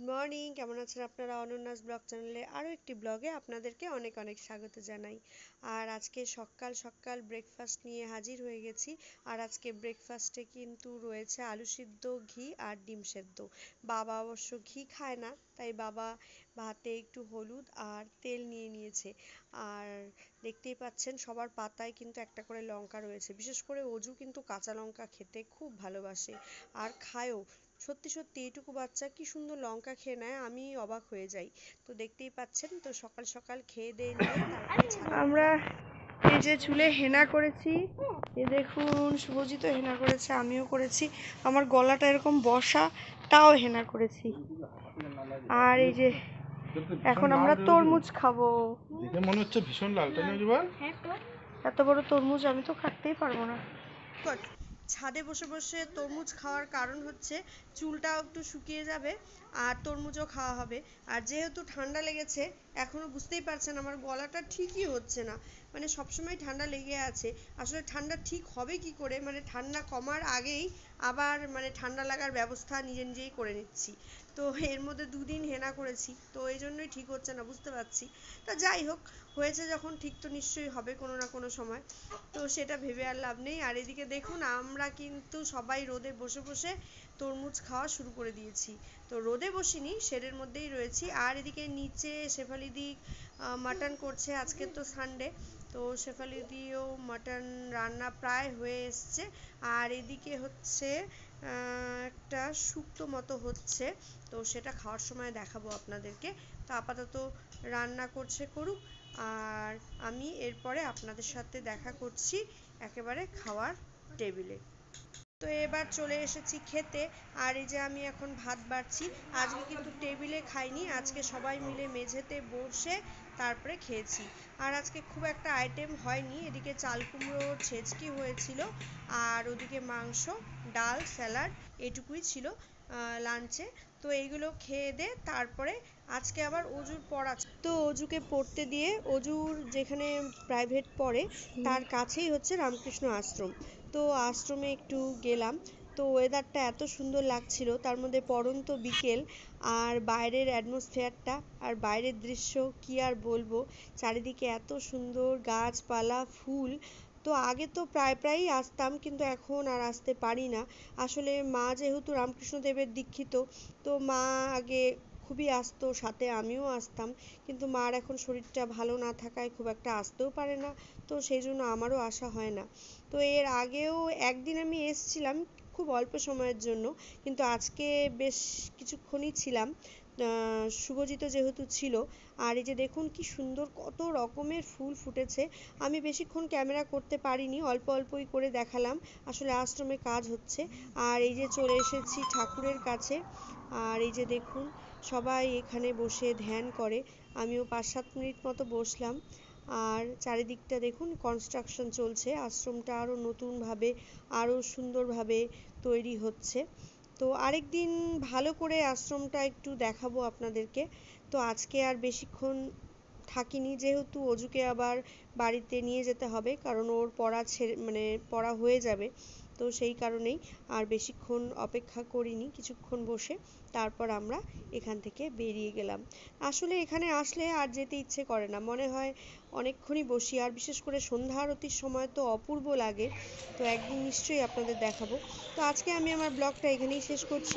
good morning কেমন আছেন আপনারা অনন্যাস ব্লগ চ্যানেলে আরও একটি ব্লগে আপনাদেরকে অনেক অনেক স্বাগত জানাই আর আজকে সকাল সকাল ব্রেকফাস্ট নিয়ে হাজির হয়ে গেছি আর আজকে ব্রেকফাস্টে কিন্তু রয়েছে আলু সিদ্ধ ঘি আর ডিম সেদ্ধ বাবা অবশ্য ঘি খায় না তাই বাবা ভাতে একটু হলুদ আর তেল নিয়ে নিয়েছে আর দেখতেই পাচ্ছেন সবার পাতায় কিন্তু একটা করে লঙ্কা রয়েছে বিশেষ করে অজু কিন্তু কাঁচা লঙ্কা খেতে খুব ভালোবাসে আর খায়ও সত্যি সত্যি এইটুকু বাচ্চা কি সুন্দর লঙ্কা খেয়ে নেয় আমি অবাক হয়ে যাই তো দেখতেই পাচ্ছেন তো সকাল সকাল খেয়ে দিয়ে আমরা এই যে চুলে হেনা করেছি এ দেখুন শুভজিৎ হেনা করেছে আমিও করেছি আমার গলাটা এরকম বসা তাও হেনা করেছি আর এই যে এখন আমরা তরমুজ খাবো মনে হচ্ছে ভীষণ লাল এত বড় তরমুজ আমি তো কাটতেই পারবো না ছাদে বসে বসে তরমুজ খাওয়ার কারণ হচ্ছে চুলটাও একটু শুকিয়ে যাবে আর তরমুজও খাওয়া হবে আর যেহেতু ঠান্ডা লেগেছে এখনও বুঝতেই পারছেন আমার গলাটা ঠিকই হচ্ছে না মানে সবসময় ঠান্ডা লেগে আছে আসলে ঠান্ডা ঠিক হবে কি করে মানে ঠান্ডা কমার আগেই আবার মানে ঠান্ডা লাগার ব্যবস্থা নিজে নিজেই করে নিচ্ছি তো এর মধ্যে দুদিন হেনা করেছি তো এই জন্যই ঠিক হচ্ছে না বুঝতে পারছি তা যাই হোক হয়েছে যখন ঠিক তো নিশ্চয়ই হবে কোনো না কোনো সময় তো সেটা ভেবে আর লাভ নেই আর এদিকে দেখুন আমরা কিন্তু সবাই রোদে বসে বসে তরমুজ খাওয়া শুরু করে দিয়েছি তো রোদে বসিনি শেডের মধ্যেই রয়েছি আর এদিকে নিচে শেফালি আহ মাটন করছে আজকে তো সানডে তো শেফালি দিয়েও মাটন রান্না প্রায় হয়ে এসছে আর এদিকে হচ্ছে একটা শুক্তো মতো হচ্ছে তো সেটা খাওয়ার সময় দেখাবো আপনাদেরকে তো আপাতত রান্না করছে করুক আর আমি এরপরে আপনাদের সাথে দেখা করছি একেবারে খাওয়ার টেবিলে তো এবার চলে এসেছি খেতে আর এই যে আমি এখন ভাত বাড়ছি আজকে কিন্তু টেবিলে খাইনি আজকে সবাই মিলে মেঝেতে বসে তারপরে খেয়েছি আর আজকে খুব একটা আইটেম হয়নি এদিকে চাল কুমড়ো ছেচকি হয়েছিল আর ওদিকে মাংস ডাল স্যালাড এটুকুই ছিল লাঞ্চে তো এইগুলো খেয়ে দে তারপরে আজকে আবার অজুর পড়া তো অজুকে পড়তে দিয়ে অজুর যেখানে প্রাইভেট পড়ে তার কাছেই হচ্ছে রামকৃষ্ণ আশ্রম তো আশ্রমে একটু গেলাম তো ওয়েদারটা এত সুন্দর লাগছিল তার মধ্যে পরন্ত বিকেল আর বাইরের অ্যাটমসফেয়ারটা আর বাইরের দৃশ্য কি আর বলবো চারিদিকে এত সুন্দর গাছপালা ফুল তো আগে তো প্রায় প্রায়ই আসতাম কিন্তু এখন আর আসতে পারি না আসলে মা যেহেতু রামকৃষ্ণদেবের দীক্ষিত তো মা আগে খুবই আসতো সাথে আমিও আসতাম কিন্তু মার এখন শরীরটা ভালো না থাকায় খুব একটা আসতেও পারে না তো সেই জন্য আমারও আসা হয় না তো এর আগেও একদিন আমি এসছিলাম খুব অল্প সময়ের জন্য কিন্তু আজকে বেশ কিছুক্ষণই ছিলাম শুভজিত যেহেতু ছিল আর এই যে দেখুন কি সুন্দর কত রকমের ফুল ফুটেছে আমি বেশিক্ষণ ক্যামেরা করতে পারিনি অল্প অল্পই করে দেখালাম আসলে আশ্রমে কাজ হচ্ছে আর এই যে চলে এসেছি ঠাকুরের কাছে আর এই যে দেখুন সবাই এখানে বসে ধ্যান করে আমিও পাঁচ সাত মিনিট মতো বসলাম আর চারিদিকটা দেখুন কনস্ট্রাকশন চলছে আশ্রমটা আরও নতুনভাবে আরও সুন্দরভাবে তৈরি হচ্ছে তো আরেক দিন ভালো করে আশ্রমটা একটু দেখাবো আপনাদেরকে তো আজকে আর বেশিক্ষণ থাকিনি যেহেতু অজুকে আবার বাড়িতে নিয়ে যেতে হবে কারণ ওর পড়া ছেড়ে মানে পড়া হয়ে যাবে তো সেই কারণেই আর বেশিক্ষণ অপেক্ষা করিনি কিছুক্ষণ বসে তারপর আমরা এখান থেকে বেরিয়ে গেলাম আসলে এখানে আসলে আর যেতে ইচ্ছে করে না মনে হয় অনেকক্ষণই বসি আর বিশেষ করে সন্ধ্যা আরতির সময় তো অপূর্ব লাগে তো একদিন নিশ্চয়ই আপনাদের দেখাবো তো আজকে আমি আমার ব্লগটা এখানেই শেষ করছি